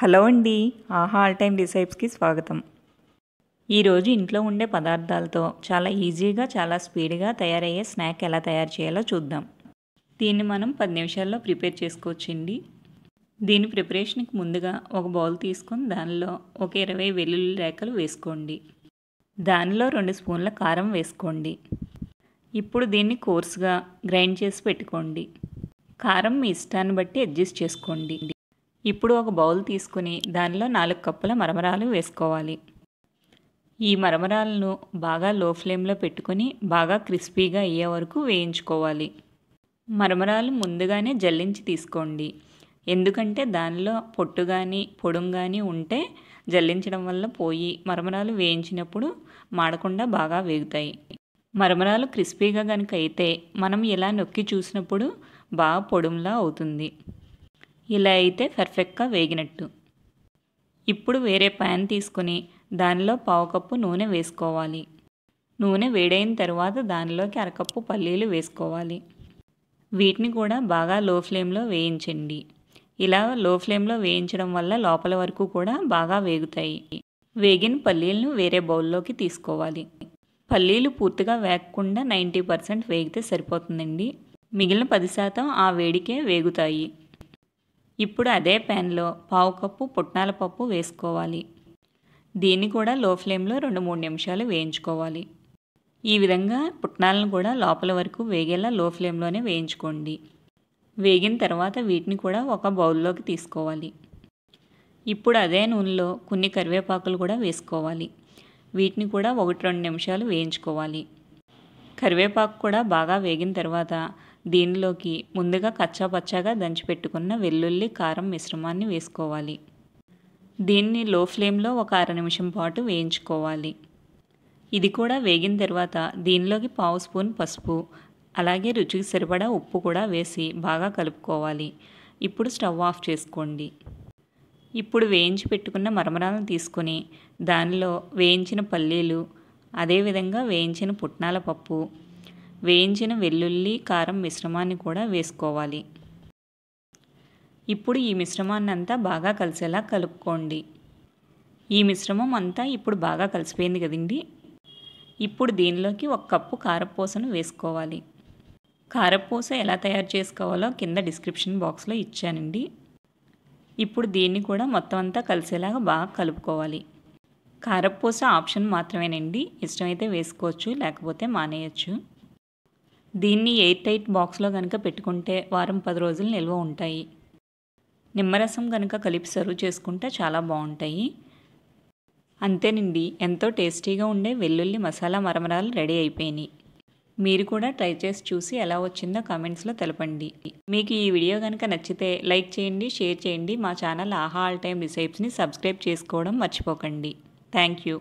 hello అండి ఆహా all time డిసైప్స్కి స్వాగతం ఈరోజు ఇంట్లో ఉండే పదార్థాలతో చాలా ఈజీగా చాలా స్పీడ్గా తయారయ్యే స్నాక్ ఎలా తయారు చేయాలో చూద్దాం దీన్ని మనం పది నిమిషాల్లో ప్రిపేర్ చేసుకోవచ్చండి దీని ప్రిపరేషన్కి ముందుగా ఒక బౌల్ తీసుకొని దానిలో ఒక ఇరవై వెల్లుల్లి రేఖలు వేసుకోండి దానిలో రెండు స్పూన్ల కారం వేసుకోండి ఇప్పుడు దీన్ని కోర్సుగా గ్రైండ్ చేసి పెట్టుకోండి కారం మీ ఇష్టాన్ని బట్టి అడ్జస్ట్ చేసుకోండి ఇప్పుడు ఒక బౌల్ తీసుకుని దానిలో నాలుగు కప్పుల మరమరాలు వేసుకోవాలి ఈ మరమరాలను బాగా లో ఫ్లేమ్లో పెట్టుకుని బాగా క్రిస్పీగా అయ్యే వరకు వేయించుకోవాలి మరమరాలు ముందుగానే జల్లించి తీసుకోండి ఎందుకంటే దానిలో పొట్టు కానీ పొడుం కానీ ఉంటే జల్లించడం వల్ల పోయి మరమరాలు వేయించినప్పుడు మాడకుండా బాగా వేగుతాయి మరమరాలు క్రిస్పీగా కనుక అయితే మనం ఇలా నొక్కి చూసినప్పుడు బాగా పొడుంలా అవుతుంది ఇలా అయితే పర్ఫెక్ట్గా వేగినట్టు ఇప్పుడు వేరే ప్యాన్ తీసుకుని దానిలో పావు కప్పు నూనె వేసుకోవాలి నూనె వేడైన తర్వాత దానిలోకి అరకప్పు పల్లీలు వేసుకోవాలి వీటిని కూడా బాగా లో ఫ్లేమ్లో వేయించండి ఇలా లో ఫ్లేమ్లో వేయించడం వల్ల లోపల వరకు కూడా బాగా వేగుతాయి వేగిన పల్లీలను వేరే బౌల్లోకి తీసుకోవాలి పల్లీలు పూర్తిగా వేగకుండా నైంటీ పర్సెంట్ వేగితే సరిపోతుందండి మిగిలిన పది శాతం ఆ వేడికే వేగుతాయి ఇప్పుడు అదే ప్యాన్లో పావు కప్పు పుట్నాల పప్పు వేసుకోవాలి దీన్ని కూడా లో ఫ్లేమ్లో రెండు మూడు నిమిషాలు వేయించుకోవాలి ఈ విధంగా పుట్నాలను కూడా లోపల వరకు వేగేలా లో ఫ్లేమ్లోనే వేయించుకోండి వేగిన తర్వాత వీటిని కూడా ఒక బౌల్లోకి తీసుకోవాలి ఇప్పుడు అదే నూనెలో కొన్ని కరివేపాకులు కూడా వేసుకోవాలి వీటిని కూడా ఒకటి రెండు నిమిషాలు వేయించుకోవాలి కరివేపాకు కూడా బాగా వేగిన తర్వాత దీనిలోకి ముందుగా కచ్చాపచ్చాగా దంచిపెట్టుకున్న వెల్లుల్లి కారం మిశ్రమాన్ని వేసుకోవాలి దీన్ని లో ఫ్లేమ్లో ఒక అర నిమిషం పాటు వేయించుకోవాలి ఇది కూడా వేగిన తర్వాత దీనిలోకి పావు స్పూన్ పసుపు అలాగే రుచికి సరిపడా ఉప్పు కూడా వేసి బాగా కలుపుకోవాలి ఇప్పుడు స్టవ్ ఆఫ్ చేసుకోండి ఇప్పుడు వేయించి పెట్టుకున్న మరమరాలను తీసుకొని దానిలో వేయించిన పల్లీలు అదేవిధంగా వేయించిన పుట్నాల పప్పు వేయించిన వెల్లుల్లి కారం మిశ్రమాన్ని కూడా వేసుకోవాలి ఇప్పుడు ఈ మిశ్రమాన్ని అంతా బాగా కలిసేలా కలుపుకోండి ఈ మిశ్రమం అంతా ఇప్పుడు బాగా కలిసిపోయింది కదండి ఇప్పుడు దీనిలోకి ఒక కప్పు కారపూసను వేసుకోవాలి కారపూస ఎలా తయారు చేసుకోవాలో కింద డిస్క్రిప్షన్ బాక్స్లో ఇచ్చానండి ఇప్పుడు దీన్ని కూడా మొత్తం అంతా కలిసేలాగా బాగా కలుపుకోవాలి కారపూస ఆప్షన్ మాత్రమేనండి ఇష్టమైతే వేసుకోవచ్చు లేకపోతే మానేయచ్చు దీన్ని ఎయిర్ టైట్ బాక్స్లో కనుక పెట్టుకుంటే వారం పది రోజులు నిల్వ ఉంటాయి నిమ్మరసం కనుక కలిపి సర్వ్ చేసుకుంటే చాలా బాగుంటాయి అంతేనండి ఎంతో టేస్టీగా ఉండే వెల్లుల్లి మసాలా మరమరాలు రెడీ అయిపోయినాయి మీరు కూడా ట్రై చేసి చూసి ఎలా వచ్చిందో కామెంట్స్లో తెలపండి మీకు ఈ వీడియో కనుక నచ్చితే లైక్ చేయండి షేర్ చేయండి మా ఛానల్ ఆహా ఆల్ టైమ్ రిసైప్స్ని సబ్స్క్రైబ్ చేసుకోవడం మర్చిపోకండి థ్యాంక్ యూ